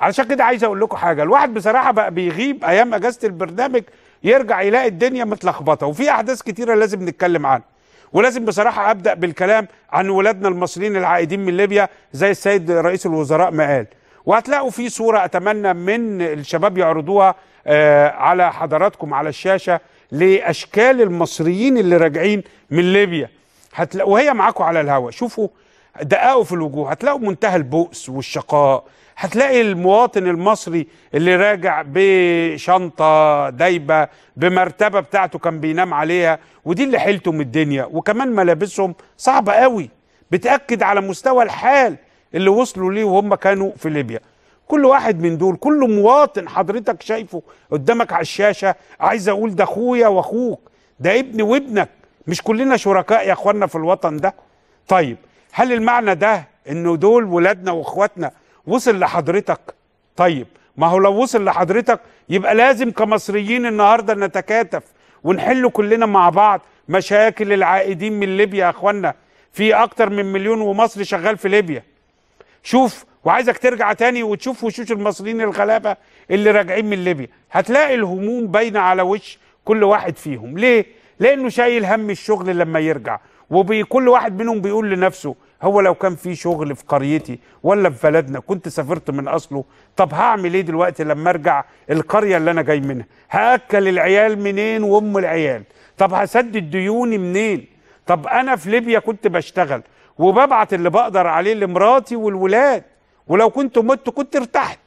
علشان كده عايز اقول لكم حاجه الواحد بصراحه بقى بيغيب ايام اجازه البرنامج يرجع يلاقي الدنيا متلخبطه وفي احداث كتيره لازم نتكلم عنها ولازم بصراحة أبدأ بالكلام عن ولادنا المصريين العائدين من ليبيا زي السيد رئيس الوزراء ما قال وهتلاقوا في صورة أتمنى من الشباب يعرضوها آه، على حضراتكم على الشاشة لأشكال المصريين اللي راجعين من ليبيا هتلاقوا وهي معاكم على الهواء شوفوا دققوا في الوجوه هتلاقوا منتهى البؤس والشقاء هتلاقي المواطن المصري اللي راجع بشنطة دايبة بمرتبة بتاعته كان بينام عليها ودي اللي حيلته من الدنيا وكمان ملابسهم صعبة قوي بتأكد على مستوى الحال اللي وصلوا ليه وهم كانوا في ليبيا كل واحد من دول كل مواطن حضرتك شايفه قدامك على الشاشة عايز أقول ده أخويا وأخوك ده ابني وابنك مش كلنا شركاء يا اخوانا في الوطن ده طيب هل المعنى ده انه دول ولادنا واخواتنا وصل لحضرتك طيب ما هو لو وصل لحضرتك يبقى لازم كمصريين النهارده نتكاتف ونحل كلنا مع بعض مشاكل العائدين من ليبيا يا اخوانا في اكتر من مليون ومصري شغال في ليبيا شوف وعايزك ترجع تاني وتشوف وشوش المصريين الغلابه اللي راجعين من ليبيا هتلاقي الهموم باينه على وش كل واحد فيهم ليه لانه شايل هم الشغل لما يرجع وكل واحد منهم بيقول لنفسه هو لو كان في شغل في قريتي ولا في بلدنا كنت سافرت من اصله طب هعمل ايه دلوقتي لما ارجع القريه اللي انا جاي منها هاكل العيال منين وام العيال طب هسدد ديوني منين طب انا في ليبيا كنت بشتغل وببعت اللي بقدر عليه لمراتي والولاد ولو كنت مت كنت ارتحت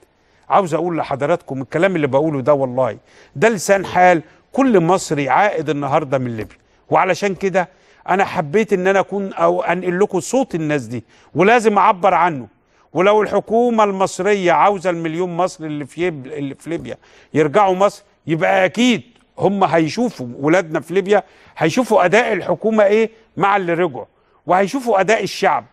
عاوز اقول لحضراتكم الكلام اللي بقوله ده والله ده لسان حال كل مصري عائد النهارده من ليبيا وعلشان كده انا حبيت ان انا اكون او انقل لكم صوت الناس دي ولازم اعبر عنه ولو الحكومه المصريه عاوزه المليون مصري اللي في اللي في ليبيا يرجعوا مصر يبقى اكيد هم هيشوفوا ولادنا في ليبيا هيشوفوا اداء الحكومه ايه مع اللي رجعوا وهيشوفوا اداء الشعب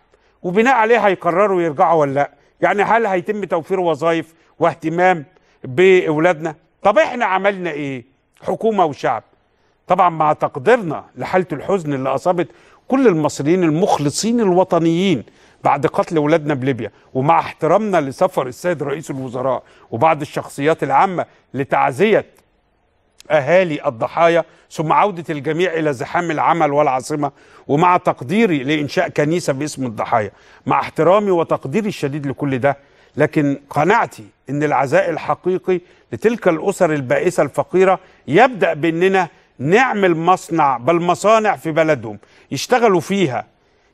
وبناء عليه هيقرروا يرجعوا ولا لا يعني هل هيتم توفير وظائف واهتمام باولادنا طب احنا عملنا ايه حكومه وشعب طبعا مع تقديرنا لحاله الحزن اللي اصابت كل المصريين المخلصين الوطنيين بعد قتل ولادنا بليبيا ومع احترامنا لسفر السيد رئيس الوزراء وبعض الشخصيات العامه لتعزيه اهالي الضحايا ثم عوده الجميع الى زحام العمل والعاصمه ومع تقديري لانشاء كنيسه باسم الضحايا مع احترامي وتقديري الشديد لكل ده لكن قناعتي ان العزاء الحقيقي لتلك الاسر البائسه الفقيره يبدا باننا نعمل مصنع بل مصانع في بلدهم يشتغلوا فيها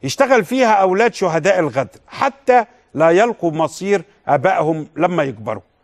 يشتغل فيها اولاد شهداء الغدر حتى لا يلقوا مصير ابائهم لما يكبروا